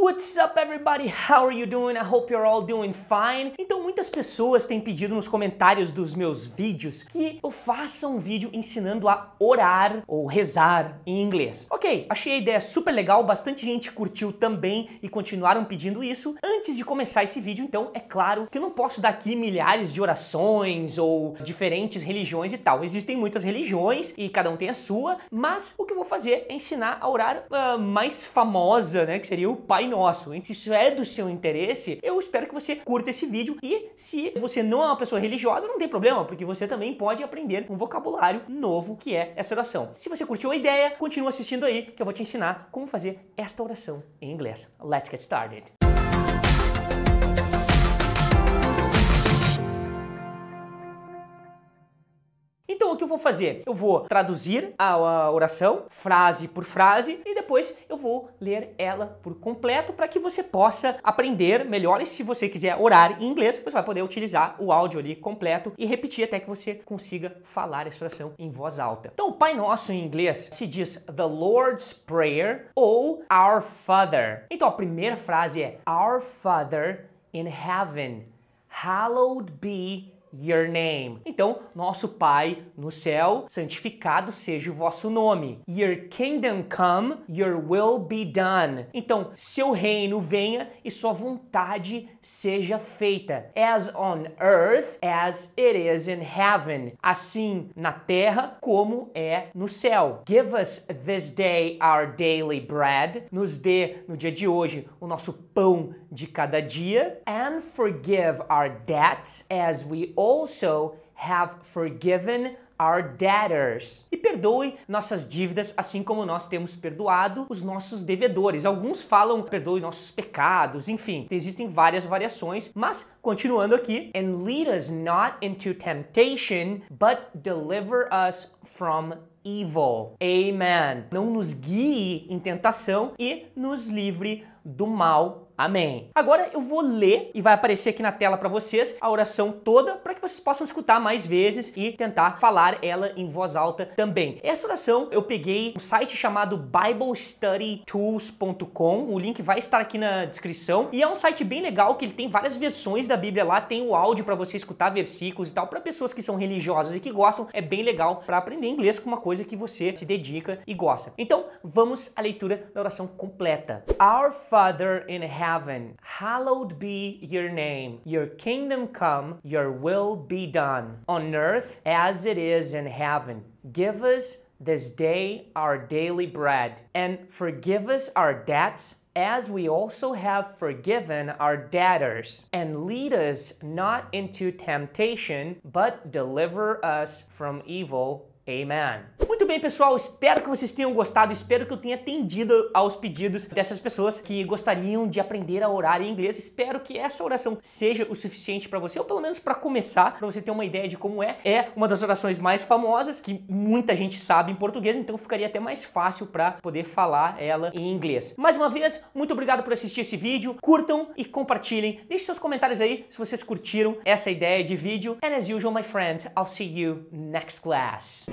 What's up everybody? How are you doing? I hope you're all doing fine. Então muitas pessoas têm pedido nos comentários dos meus vídeos que eu faça um vídeo ensinando a orar ou rezar em inglês. OK, achei a ideia super legal, bastante gente curtiu também e continuaram pedindo isso. Antes de começar esse vídeo, então é claro que eu não posso dar aqui milhares de orações ou diferentes religiões e tal. Existem muitas religiões e cada um tem a sua, mas o que eu vou fazer é ensinar a orar uh, mais famosa, né, que seria o Pai nosso, então isso é do seu interesse, eu espero que você curta esse vídeo. E se você não é uma pessoa religiosa, não tem problema, porque você também pode aprender um vocabulário novo que é essa oração. Se você curtiu a ideia, continua assistindo aí, que eu vou te ensinar como fazer esta oração em inglês. Let's get started. Então o que eu vou fazer? Eu vou traduzir a oração, frase por frase, e depois eu vou ler ela por completo para que você possa aprender melhor. E se você quiser orar em inglês, você vai poder utilizar o áudio ali completo e repetir até que você consiga falar essa oração em voz alta. Então o Pai Nosso em inglês se diz The Lord's Prayer ou Our Father. Então a primeira frase é Our Father in Heaven, hallowed be your name. Então, nosso Pai no céu, santificado seja o vosso nome. Your kingdom come, your will be done. Então, seu reino venha e sua vontade seja feita, as on earth as it is in heaven. Assim na terra como é no céu. Give us this day our daily bread. Nos dê no dia de hoje o nosso pão de cada dia and forgive our debts as we also have forgiven our debtors. E perdoe nossas dívidas, assim como nós temos perdoado os nossos devedores. Alguns falam perdoe nossos pecados, enfim, existem várias variações, mas continuando aqui, and lead us not into temptation, but deliver us from evil. Amen. Não nos guie em tentação e nos livre do mal. Amém. Agora eu vou ler e vai aparecer aqui na tela para vocês a oração toda para que vocês possam escutar mais vezes e tentar falar ela em voz alta também. Essa oração eu peguei um site chamado biblestudytools.com, o link vai estar aqui na descrição e é um site bem legal que ele tem várias versões da Bíblia lá, tem o áudio para você escutar versículos e tal, para pessoas que são religiosas e que gostam, é bem legal para aprender inglês com uma coisa que você se dedica e gosta. Então, vamos à leitura da oração completa. Our Father in heaven, hallowed be your name. Your kingdom come, your will be done, on earth as it is in heaven. Give us this day our daily bread, and forgive us our debts as we also have forgiven our debtors. And lead us not into temptation, but deliver us from evil. Amen. bem, pessoal, espero que vocês tenham gostado, espero que eu tenha atendido aos pedidos dessas pessoas que gostariam de aprender a orar em inglês. Espero que essa oração seja o suficiente para você, ou pelo menos para começar, para você ter uma ideia de como é. É uma das orações mais famosas que muita gente sabe em português, então ficaria até mais fácil para poder falar ela em inglês. Mais uma vez, muito obrigado por assistir esse vídeo. Curtam e compartilhem. Deixe seus comentários aí se vocês curtiram essa ideia de vídeo. And as usual, my friends, I'll see you next class.